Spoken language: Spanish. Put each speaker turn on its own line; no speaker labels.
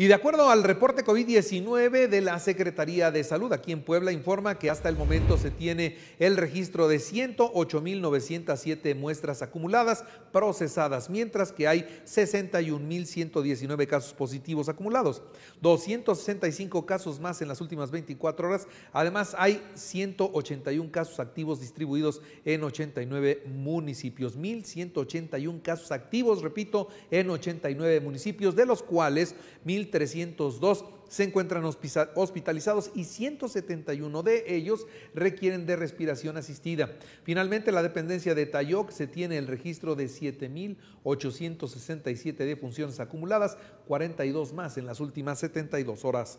Y de acuerdo al reporte COVID-19 de la Secretaría de Salud, aquí en Puebla informa que hasta el momento se tiene el registro de 108.907 muestras acumuladas procesadas, mientras que hay 61.119 casos positivos acumulados, 265 casos más en las últimas 24 horas. Además, hay 181 casos activos distribuidos en 89 municipios, 1.181 casos activos, repito, en 89 municipios, de los cuales 1, 1.302 se encuentran hospitalizados y 171 de ellos requieren de respiración asistida. Finalmente, la dependencia de que se tiene el registro de 7.867 defunciones acumuladas, 42 más en las últimas 72 horas.